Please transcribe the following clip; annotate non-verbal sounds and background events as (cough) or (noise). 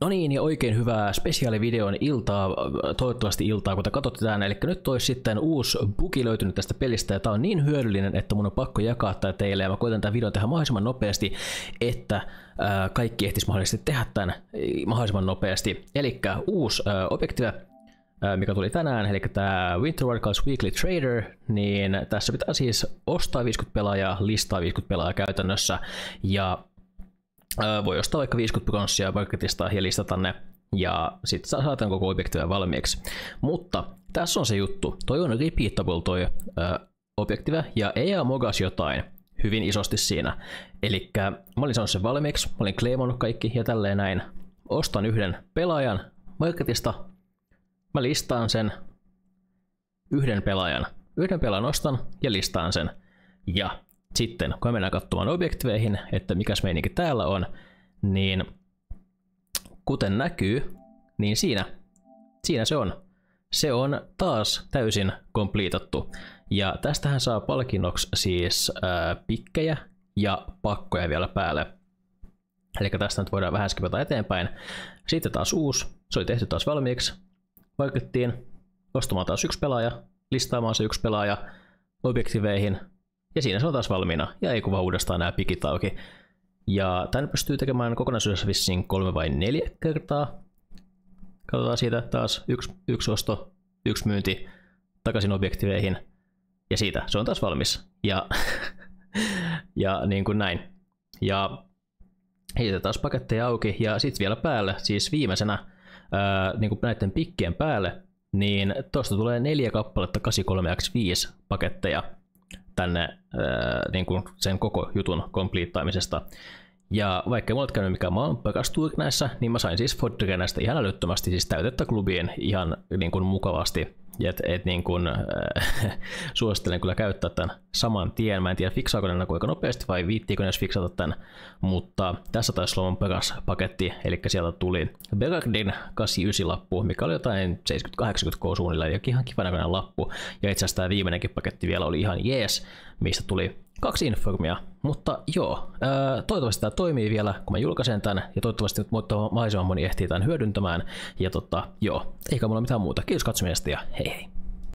No niin, ja oikein hyvää spesiaalivideon iltaa, toivottavasti iltaa, kun te katsotte tämän. Eli nyt olisi sitten uusi bugi löytynyt tästä pelistä, ja tämä on niin hyödyllinen, että mun on pakko jakaa tämä teille, ja mä koitan tämän videon tehdä mahdollisimman nopeasti, että ää, kaikki ehtis mahdollisesti tehdä tämän mahdollisimman nopeasti. Eli uusi ää, objektiivi, mikä tuli tänään, eli tämä Winter Wildcards Weekly Trader, niin tässä pitää siis ostaa 50 pelaajaa, listaa 50 pelaajaa käytännössä, ja Äh, voi ostaa vaikka 50 pronssia paketista ja listata ne, ja sitten saat koko objektia valmiiksi. Mutta tässä on se juttu, toi on repeatable toi öö, äh, objektive, ja ei mogas jotain hyvin isosti siinä. Eli mä olin saanut sen valmiiksi, mä olin claimannut kaikki ja tälleen näin. Ostan yhden pelaajan marketista, mä listaan sen yhden pelaajan. Yhden pelaajan ostan ja listaan sen. Ja sitten, kun mennään katsomaan objektiveihin, että mikäs meininki täällä on, niin kuten näkyy, niin siinä, siinä se on. Se on taas täysin kompliitattu. Ja tästähän saa palkinnoksi siis ää, pikkejä ja pakkoja vielä päälle. Eli tästä nyt voidaan vähän skipata eteenpäin. Sitten taas uusi, se oli tehty taas valmiiksi. Vaikuttiin ostamaan taas yksi pelaaja, listaamaan se yksi pelaaja objektiveihin, ja siinä se on taas valmiina, ja ei kuva uudestaan nämä pikit auki. Ja tän pystyy tekemään kokonaisuudessa vissiin kolme vai neljä kertaa. Katsotaan siitä taas yksi, yksi osto, yksi myynti takaisin objektiveihin. Ja siitä se on taas valmis. Ja, (laughs) ja niin kuin näin. Ja heitä taas paketteja auki ja sitten vielä päälle, siis viimeisenä ää, niin kuin näiden pikkien päälle, niin tuosta tulee neljä kappaletta 83x5 paketteja tänne ää, äh, niin kuin sen koko jutun kompliittaamisesta. Ja vaikka mulla käynyt mikään maan näissä, niin mä sain siis Fodrike näistä ihan älyttömästi siis täytettä klubiin ihan niin kuin mukavasti. Ja et, et niin kun, äh, (laughs) suosittelen kyllä käyttää tämän saman tien. Mä en tiedä fiksaako ne kuinka nopeasti vai viittiikö ne fiksata tämän, mutta tässä taisi olla Pegas paketti, eli sieltä tuli Begardin 89-lappu, mikä oli jotain 70-80 suunnilleen, ja ihan kivan lappu. Ja itse asiassa tämä viimeinenkin paketti vielä oli ihan jees, mistä tuli Kaksi informia, mutta joo, toivottavasti tämä toimii vielä, kun mä julkaisen tämän, ja toivottavasti nyt mahdollisimman moni ehtii tämän hyödyntämään, ja tota, joo, eikä mulla mitään muuta. Kiitos katsomista ja hei hei!